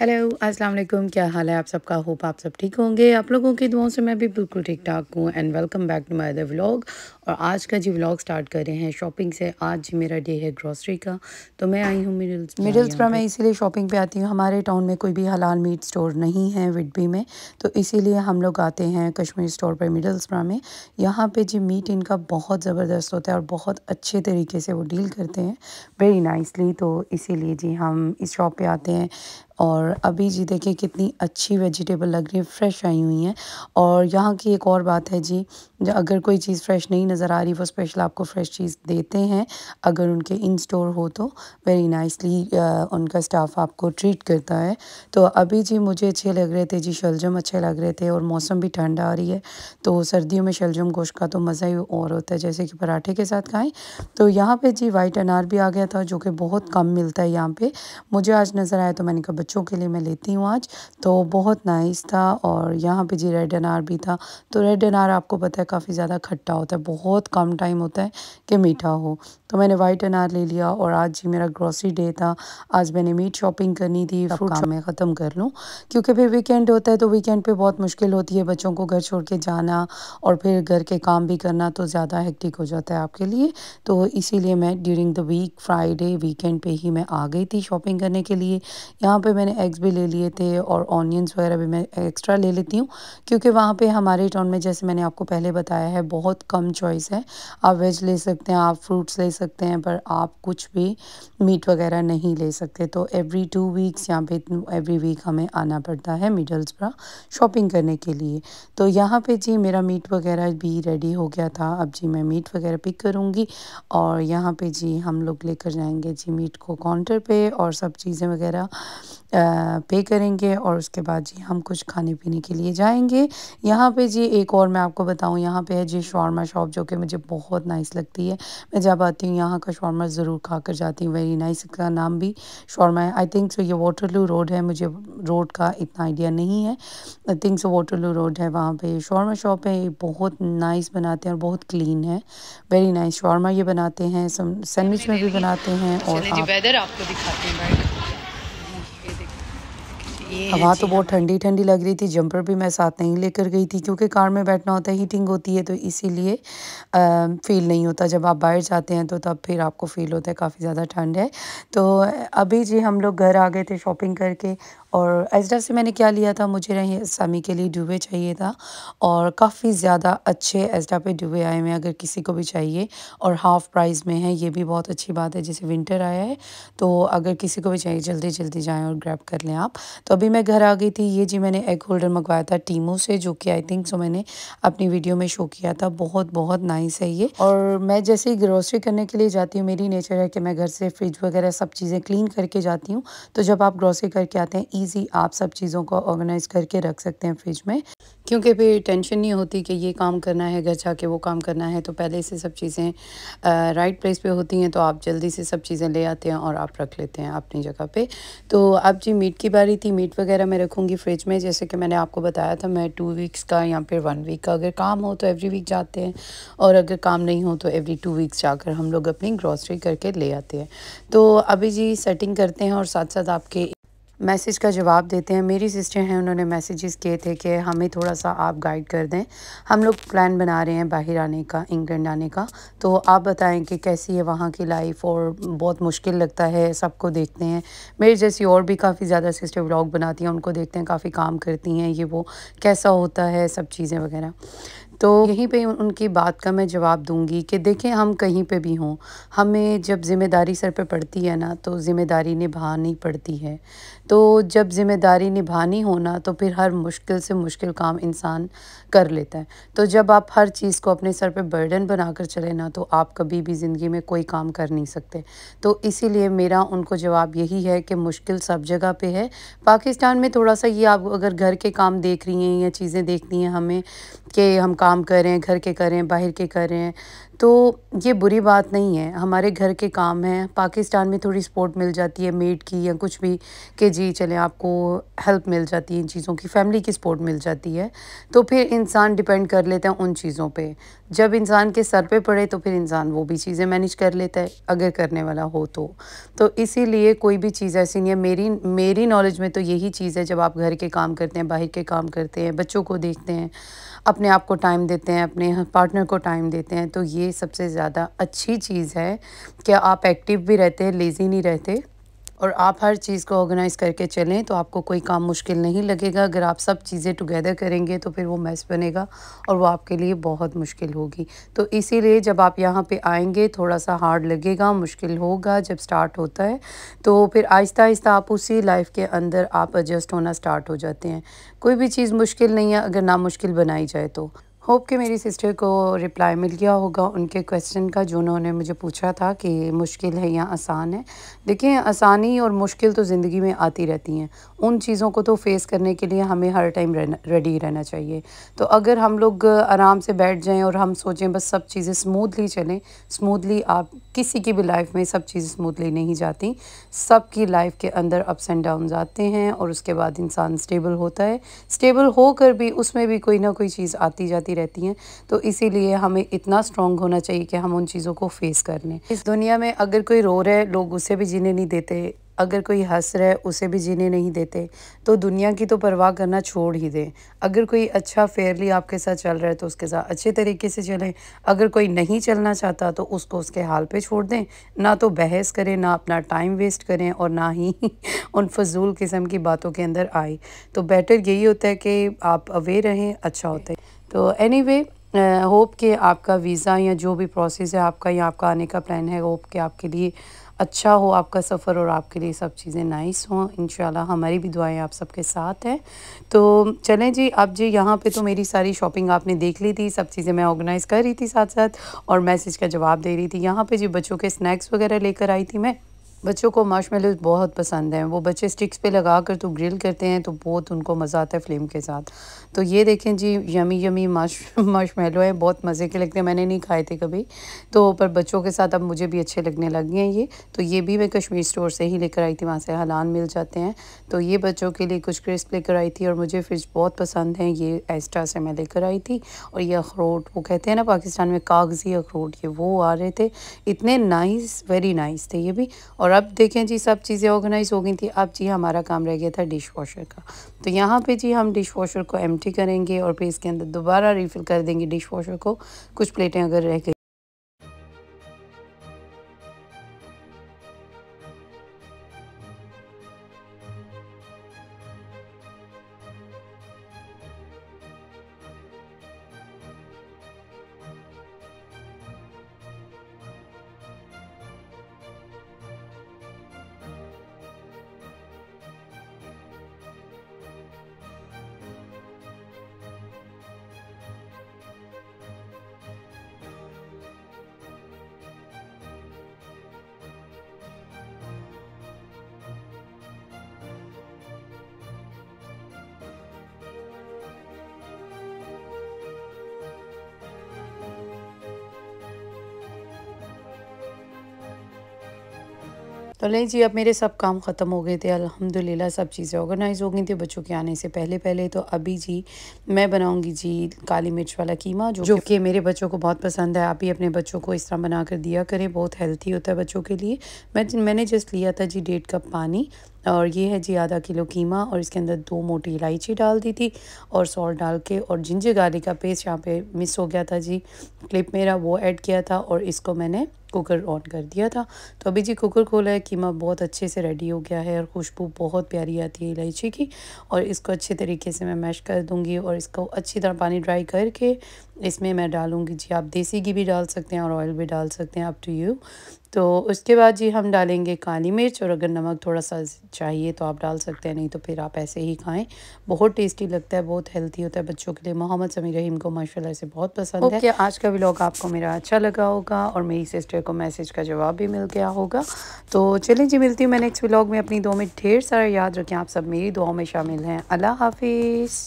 hello अस्सलाम वालेकुम क्या हाल है आप सबका होप आप सब ठीक होंगे आप लोगों की दुआओं से मैं भी बिल्कुल ठीक ठाक हूँ and welcome back to my other vlog और आज का जी व्लॉग स्टार्ट कर रहे हैं शॉपिंग से आज जी मेरा डे है ग्रॉसरी का तो मैं आई हूँ मिडल्स पर मैं इसीलिए शॉपिंग पे आती हूँ हमारे टाउन में कोई भी हलाल मीट स्टोर नहीं है विडबी में तो इसीलिए हम लोग आते हैं कश्मीर स्टोर पर पर में यहाँ पर जी मीट इनका बहुत ज़बरदस्त होता है और बहुत अच्छे तरीके से वो डील करते हैं वेरी नाइसली तो इसीलिए जी हम इस शॉप पर आते हैं और अभी जी देखिए कितनी अच्छी वेजिटेबल लग रही है फ्रेश आई हुई हैं और यहाँ की एक और बात है जी अगर कोई चीज़ फ्रेश नहीं नज़र आ रही वो स्पेशल आपको फ्रेश चीज़ देते हैं अगर उनके इन स्टोर हो तो वेरी नाइसली उनका स्टाफ आपको ट्रीट करता है तो अभी जी मुझे अच्छे लग रहे थे जी शलजम अच्छे लग रहे थे और मौसम भी ठंड आ रही है तो सर्दियों में शलजम गोश्त का तो मज़ा ही और होता है जैसे कि पराठे के साथ खाएँ तो यहाँ पर जी वाइट अनार भी आ गया था जो कि बहुत कम मिलता है यहाँ पर मुझे आज नज़र आया तो मैंने कहा बच्चों के लिए मैं लेती हूँ आज तो बहुत नाइस था और यहाँ पे जी रेड अनार भी था तो रेड अनार आपको पता है काफ़ी ज़्यादा खट्टा होता है बहुत कम टाइम होता है कि मीठा हो तो मैंने वाइट अनार ले लिया और आज जी मेरा ग्रॉसरी डे था आज मैंने मीट शॉपिंग करनी थी फ्रूट काम मैं ख़त्म कर लूँ क्योंकि फिर वीकेंड होता है तो वीकेंड पर बहुत मुश्किल होती है बच्चों को घर छोड़ के जाना और फिर घर के काम भी करना तो ज़्यादा हेक्टिक हो जाता है आपके लिए तो इसीलिए मैं during the week Friday weekend पे ही मैं आ गई थी शॉपिंग करने के लिए यहाँ पे मैंने एग्स भी ले लिए थे और ऑनियंस वगैरह भी मैं एक्स्ट्रा ले लेती हूँ क्योंकि वहाँ पे हमारे टाउन में जैसे मैंने आपको पहले बताया है बहुत कम चॉइस है आप वेज ले सकते हैं आप फ्रूट्स ले सकते हैं पर आप कुछ भी मीट वगैरह नहीं ले सकते तो एवरी टू वीक्स यहाँ पे एवरी वीक हमें आना पड़ता है पर शॉपिंग करने के लिए तो यहाँ पर जी मेरा मीट वगैरह भी रेडी हो गया था अब जी मैं मीट वगैरह पिक करूँगी और यहाँ पर जी हम लोग लेकर जाएंगे जी मीट को काउंटर पर और सब चीज़ें वगैरह पे करेंगे और उसके बाद जी हम कुछ खाने पीने के लिए जाएंगे यहाँ पे जी एक और मैं आपको बताऊँ यहाँ पे है जी शॉर्मा शॉप जो कि मुझे बहुत नाइस लगती है मैं जब आती हूँ यहाँ का शॉर्मा ज़रूर खा कर जाती हूँ वेरी नाइस इसका नाम भी शॉर्मा है आई थिंक सो ये वाटरलू रोड है मुझे रोड का इतना आइडिया नहीं है I think so Waterloo road है वहाँ पर शॉर्मा शॉप है ये बहुत नाइस बनाते हैं और बहुत क्लीन है वेरी नाइस शॉर्मा ये बनाते हैं सैंडविच में भी बनाते हैं और वेदर आपको दिखाते हैं हवा तो बहुत ठंडी ठंडी लग रही थी जंपर भी मैं साथ नहीं लेकर गई थी क्योंकि कार में बैठना होता है हीटिंग होती है तो इसीलिए फील नहीं होता जब आप बाहर जाते हैं तो तब फिर आपको फ़ील होता है काफ़ी ज़्यादा ठंड है तो अभी जी हम लोग घर आ गए थे शॉपिंग करके और एजडा से मैंने क्या लिया था मुझे नहीं सामी के लिए डुबे चाहिए था और काफ़ी ज़्यादा अच्छे एजडा पे डुबे आए हैं अगर किसी को भी चाहिए और हाफ़ प्राइस में है ये भी बहुत अच्छी बात है जैसे विंटर आया है तो अगर किसी को भी चाहिए जल्दी जल्दी जाएँ और ग्रैब कर लें आप तो अभी अभी मैं घर आ गई थी ये जी मैंने एग होल्डर मंगवाया था टीमो से जो कि आई थिंक सो मैंने अपनी वीडियो में शो किया था बहुत बहुत नाइस है ये और मैं जैसे ही ग्रोसरी करने के लिए जाती हूँ मेरी नेचर है कि मैं घर से फ्रिज वगैरह सब चीज़ें क्लीन करके जाती हूँ तो जब आप ग्रोसरी करके आते हैं ईजी आप सब चीज़ों को ऑर्गेनाइज़ करके रख सकते हैं फ्रिज में क्योंकि फिर टेंशन नहीं होती कि ये काम करना है घर जाके वो काम करना है तो पहले से सब चीज़ें राइट प्लेस पे होती हैं तो आप जल्दी से सब चीज़ें ले आते हैं और आप रख लेते हैं अपनी जगह पे तो अब जी मीट की बारी थी मीट फ्रूट वगैरह मैं रखूँगी फ्रिज में जैसे कि मैंने आपको बताया था मैं टू वीक्स का या फिर वन वीक का अगर काम हो तो एवरी वीक जाते हैं और अगर काम नहीं हो तो एवरी टू वीक्स जाकर हम लोग अपनी ग्रॉसरी करके ले आते हैं तो अभी जी सेटिंग करते हैं और साथ साथ आपके मैसेज का जवाब देते हैं मेरी सिस्टर हैं उन्होंने मैसेजेस किए थे कि हमें थोड़ा सा आप गाइड कर दें हम लोग प्लान बना रहे हैं बाहर आने का इंग्लैंड आने का तो आप बताएं कि कैसी है वहाँ की लाइफ और बहुत मुश्किल लगता है सबको देखते हैं मेरी जैसी और भी काफ़ी ज़्यादा सिस्टर व्लॉग बनाती हैं उनको देखते हैं काफ़ी काम करती हैं ये वो कैसा होता है सब चीज़ें वगैरह तो यहीं पे उनकी बात का मैं जवाब दूंगी कि देखें हम कहीं पे भी हों हमें जब ज़िम्मेदारी सर पे पड़ती है ना तो ज़िम्मेदारी निभानी पड़ती है तो जब ज़िम्मेदारी निभानी हो ना तो फिर हर मुश्किल से मुश्किल काम इंसान कर लेता है तो जब आप हर चीज़ को अपने सर पे बर्डन बना कर चले ना तो आप कभी भी ज़िंदगी में कोई काम कर नहीं सकते तो इसीलिए मेरा उनको जवाब यही है कि मुश्किल सब जगह पे है पाकिस्तान में थोड़ा सा ये आप अगर घर के काम देख रही हैं या चीज़ें देखनी हैं हमें कि हम काम काम करें घर के करें बाहर के करें तो ये बुरी बात नहीं है हमारे घर के काम हैं पाकिस्तान में थोड़ी सपोर्ट मिल जाती है मेड की या कुछ भी कि जी चले आपको हेल्प मिल जाती है इन चीज़ों की फैमिली की सपोर्ट मिल जाती है तो फिर इंसान डिपेंड कर लेता है उन चीज़ों पे जब इंसान के सर पे पड़े तो फिर इंसान वो भी चीज़ें मैनेज कर लेता है अगर करने वाला हो तो तो इसी कोई भी चीज़ ऐसी नहीं है मेरी मेरी नॉलेज में तो यही चीज़ है जब आप घर के काम करते हैं बाहर के काम करते हैं बच्चों को देखते हैं अपने आप को टाइम देते हैं अपने पार्टनर को टाइम देते हैं तो ये सबसे ज़्यादा अच्छी चीज़ है कि आप एक्टिव भी रहते हैं लेज़ी नहीं रहते और आप हर चीज़ को ऑर्गेनाइज़ करके चलें तो आपको कोई काम मुश्किल नहीं लगेगा अगर आप सब चीज़ें टुगेदर करेंगे तो फिर वो मैस बनेगा और वो आपके लिए बहुत मुश्किल होगी तो इसीलिए जब आप यहाँ पे आएंगे थोड़ा सा हार्ड लगेगा मुश्किल होगा जब स्टार्ट होता है तो फिर आहिस्ता आहिस्ता आप उसी लाइफ के अंदर आप एडजस्ट होना स्टार्ट हो जाते हैं कोई भी चीज़ मुश्किल नहीं है अगर ना मुश्किल बनाई जाए तो होप कि मेरी सिस्टर को रिप्लाई मिल गया होगा उनके क्वेश्चन का जो उन्होंने मुझे पूछा था कि मुश्किल है या आसान है देखिए आसानी और मुश्किल तो ज़िंदगी में आती रहती हैं उन चीज़ों को तो फेस करने के लिए हमें हर टाइम रेडी रहना चाहिए तो अगर हम लोग आराम से बैठ जाएं और हम सोचें बस सब चीज़ें स्मूथली चलें स्मूथली आप किसी की भी लाइफ में सब चीज़ें स्मूथली नहीं जाती सब की लाइफ के अंदर अप्स एंड डाउन आते हैं और उसके बाद इंसान स्टेबल होता है स्टेबल होकर भी उसमें भी कोई ना कोई चीज़ आती जाती होती रहती हैं तो इसीलिए हमें इतना स्ट्रॉन्ग होना चाहिए कि हम उन चीज़ों को फेस कर लें इस दुनिया में अगर कोई रो रहा है लोग उसे भी जीने नहीं देते अगर कोई हंस रहा है उसे भी जीने नहीं देते तो दुनिया की तो परवाह करना छोड़ ही दें अगर कोई अच्छा फेयरली आपके साथ चल रहा है तो उसके साथ अच्छे तरीके से चलें अगर कोई नहीं चलना चाहता तो उसको उसके हाल पे छोड़ दें ना तो बहस करें ना अपना टाइम वेस्ट करें और ना ही उन फजूल किस्म की बातों के अंदर आए तो बेटर यही होता है कि आप अवेयर रहें अच्छा होता है तो एनी वे होप कि आपका वीज़ा या जो भी प्रोसेस है आपका या आपका आने का प्लान है होप कि आपके लिए अच्छा हो आपका सफ़र और आपके लिए सब चीज़ें नाइस हों इन हमारी भी दुआएं आप सबके साथ हैं तो चलें जी अब जी यहाँ पे तो मेरी सारी शॉपिंग आपने देख ली थी सब चीज़ें मैं ऑर्गेनाइज़ कर रही थी साथ साथ और मैसेज का जवाब दे रही थी यहाँ पे जी बच्चों के स्नैक्स वगैरह लेकर आई थी मैं बच्चों को मार्शमेलोज बहुत पसंद हैं वो बच्चे स्टिक्स पे लगा कर तो ग्रिल करते हैं तो बहुत उनको मज़ा आता है फ्लेम के साथ तो ये देखें जी यमी यमी मार्श मार्शमेलो है बहुत मज़े के लगते हैं मैंने नहीं खाए थे कभी तो पर बच्चों के साथ अब मुझे भी अच्छे लगने लग गए हैं ये तो ये भी मैं कश्मीर स्टोर से ही लेकर आई थी वहाँ से हलान मिल जाते हैं तो ये बच्चों के लिए कुछ क्रिस्प लेकर आई थी और मुझे फिश बहुत पसंद हैं ये एस्टा से मैं लेकर आई थी और ये अखरोट वो कहते हैं ना पाकिस्तान में कागज़ी अखरोट ये वो आ रहे थे इतने नाइस वेरी नाइस थे ये भी और अब देखें जी सब चीज़ें ऑर्गेनाइज हो गई थी अब जी हमारा काम रह गया था डिश वॉशर का तो यहाँ पे जी हम डिश वॉशर को एम्प्टी करेंगे और फिर इसके अंदर दोबारा रिफ़िल कर देंगे डिश वॉशर को कुछ प्लेटें अगर रह गई तो नहीं जी अब मेरे सब काम ख़त्म हो गए थे अल्हम्दुलिल्लाह सब चीज़ें ऑर्गेनाइज हो गई थी बच्चों के आने से पहले पहले तो अभी जी मैं बनाऊँगी जी काली मिर्च वाला कीमा जो जो कि मेरे बच्चों को बहुत पसंद है आप ही अपने बच्चों को इस तरह बना कर दिया करें बहुत हेल्थी होता है बच्चों के लिए मैं मैंने जस्ट लिया था जी डेढ़ कप पानी और ये है जी आधा किलो कीमा और इसके अंदर दो मोटी इलायची डाल दी थी और सॉल्ट डाल के और जिंजर गार्लिक का पेस्ट यहाँ पे मिस हो गया था जी क्लिप मेरा वो ऐड किया था और इसको मैंने कुकर ऑन कर दिया था तो अभी जी कुकर खोला है कीमा बहुत अच्छे से रेडी हो गया है और खुशबू बहुत प्यारी आती है इलायची की और इसको अच्छे तरीके से मैं मैश कर दूँगी और इसको अच्छी तरह पानी ड्राई करके इसमें मैं डालूँगी जी आप देसी घी भी डाल सकते हैं और ऑयल भी डाल सकते हैं अप टू यू तो उसके बाद जी हम डालेंगे काली मिर्च और अगर नमक थोड़ा सा चाहिए तो आप डाल सकते हैं नहीं तो फिर आप ऐसे ही खाएं बहुत टेस्टी लगता है बहुत हेल्थी होता है बच्चों के लिए मोहम्मद समीर रहीम को माशाल्लाह से बहुत पसंद okay, है आज का व्लॉग आपको मेरा अच्छा लगा होगा और मेरी सिस्टर को मैसेज का जवाब भी मिल गया होगा तो चलें जी मिलती हूँ मैं नेक्स्ट व्लॉग में अपनी दो में ढेर सारा याद रखें आप सब मेरी दुआ में शामिल हैं अल्लाह हाफिज़